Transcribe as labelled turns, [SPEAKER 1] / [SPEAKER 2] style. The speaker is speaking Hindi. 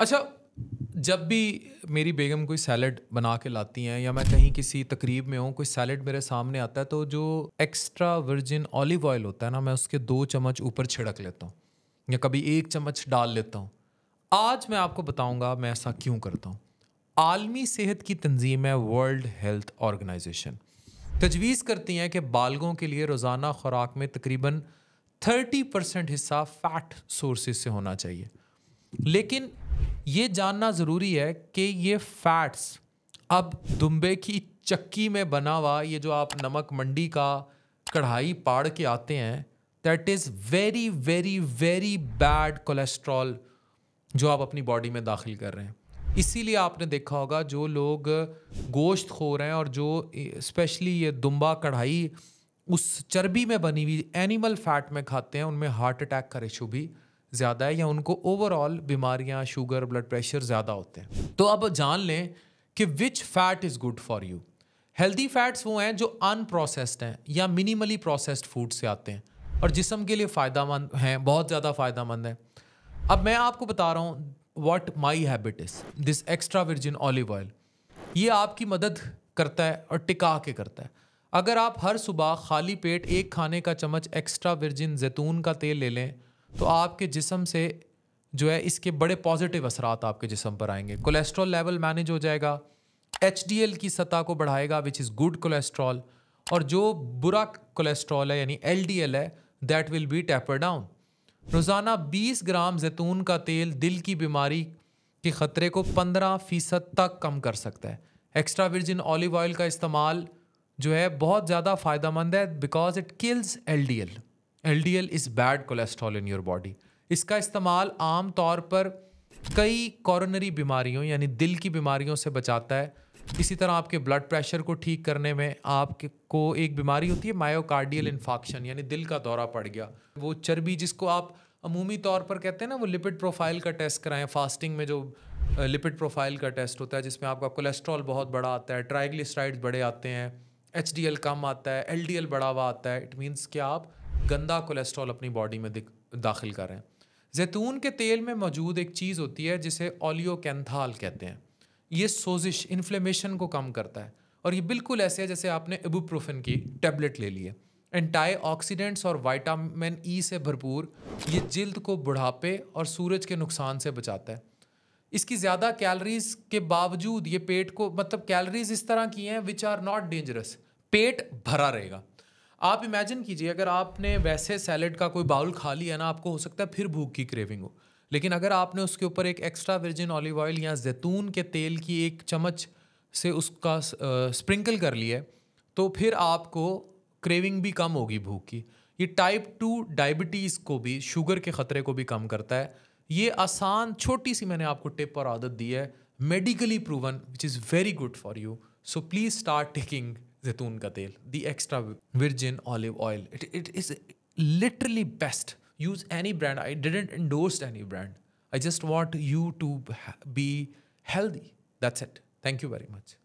[SPEAKER 1] अच्छा जब भी मेरी बेगम कोई सैलड बना के लाती हैं या मैं कहीं किसी तकरीब में हूँ कोई सैलड मेरे सामने आता है तो जो एक्स्ट्रा वर्जिन ऑलिव ऑयल होता है ना मैं उसके दो चम्मच ऊपर छिड़क लेता हूँ या कभी एक चम्मच डाल लेता हूँ आज मैं आपको बताऊँगा मैं ऐसा क्यों करता हूँ आलमी सेहत की तंजीम है वर्ल्ड हेल्थ ऑर्गेनाइजेशन तजवीज़ करती हैं कि बालगों के लिए रोज़ाना खुराक में तकरीबन थर्टी परसेंट हिस्सा फैट सोर्सेज से होना चाहिए लेकिन ये जानना ज़रूरी है कि ये फैट्स अब दुम्बे की चक्की में बना हुआ ये जो आप नमक मंडी का कढ़ाई पाड़ के आते हैं that is very very very bad cholesterol जो आप अपनी बॉडी में दाखिल कर रहे हैं इसीलिए आपने देखा होगा जो लोग गोश्त खो रहे हैं और जो स्पेशली ये दुम्बा कढ़ाई उस चर्बी में बनी हुई एनिमल फैट में खाते हैं उनमें हार्ट अटैक का रेशो भी ज़्यादा है या उनको ओवरऑल बीमारियाँ शुगर ब्लड प्रेशर ज़्यादा होते हैं तो अब जान लें कि which fat is good for you healthy fats वो हैं जो अनप्रोसेस्ड हैं या मिनिमली प्रोसेस्ड फूड से आते हैं और जिसम के लिए फ़ायदा मंद हैं बहुत ज़्यादा फ़ायदा मंद है अब मैं आपको बता रहा हूँ what my habit is this extra virgin olive oil ये आपकी मदद करता है और टिका के करता है अगर आप हर सुबह खाली पेट एक खाने का चम्मच एक्स्ट्रा वर्जिन जैतून का तेल ले लें तो आपके जिसम से जो है इसके बड़े पॉजिटिव असरात आपके जिसम पर आएंगे कोलेस्ट्रॉल लेवल मैनेज हो जाएगा एच की सतह को बढ़ाएगा विच इज़ गुड कोलेस्ट्रॉल और जो बुरा कोलेस्ट्रॉल है यानी एल है that will be taper down रोज़ाना 20 ग्राम जैतून का तेल दिल की बीमारी के ख़तरे को 15 फ़ीसद तक कम कर सकता है एक्स्ट्रा वर्जिन ऑलिव ऑयल का इस्तेमाल जो है बहुत ज़्यादा फ़ायदा मंद है because it kills L L D L is bad cholesterol in your body इसका इस्तेमाल आम तौर पर कई कॉरनरी बीमारियों यानी दिल की बीमारियों से बचाता है इसी तरह आपके ब्लड प्रेशर को ठीक करने में आपके को एक बीमारी होती है मायोकार्डियल इन्फॉक्शन यानी दिल का दौरा पड़ गया वो चर्बी जिसको आप अमूमी तौर पर कहते हैं ना वो लिपिड प्रोफाइल का टेस्ट कराएं फास्टिंग में जो लिपिड प्रोफाइल का टेस्ट होता है जिसमें आपका कोलेस्ट्रॉल बहुत बड़ा आता है ट्राइग्लिसराइड्स बड़े आते हैं एच कम आता है एल बड़ा हुआ आता है इट मीन्स कि आप गंदा कोलेस्ट्रॉल अपनी बॉडी में दाखिल कर रहे हैं जैतून के तेल में मौजूद एक चीज़ होती है जिसे ओलियोकैंथाल कहते हैं ये सोजिश इन्फ्लेमेशन को कम करता है और ये बिल्कुल ऐसे है जैसे आपने इबूप्रोफिन की टेबलेट ले ली है एंटाई ऑक्सीडेंट्स और वाइटामिन ई e से भरपूर ये जिल्द को बुढ़ापे और सूरज के नुकसान से बचाता है इसकी ज़्यादा कैलरीज के बावजूद ये पेट को मतलब कैलरीज इस तरह की हैं विच आर नॉट डेंजरस पेट भरा रहेगा आप इमेजिन कीजिए अगर आपने वैसे सैलड का कोई बाउल खा लिया ना आपको हो सकता है फिर भूख की क्रेविंग हो लेकिन अगर आपने उसके ऊपर एक एक्स्ट्रा वर्जिन ऑलिव ऑयल या जैतून के तेल की एक चम्मच से उसका स्प्रिंकल कर लिया तो फिर आपको क्रेविंग भी कम होगी भूख की ये टाइप टू डायबिटीज़ को भी शुगर के ख़तरे को भी कम करता है ये आसान छोटी सी मैंने आपको टिप और आदत दी है medically proven which is very good for you so please start taking जैतून का तेल the virgin olive oil. It, it is literally best. Use any brand. I didn't endorse any brand. I just want you to be healthy. That's it. Thank you very much.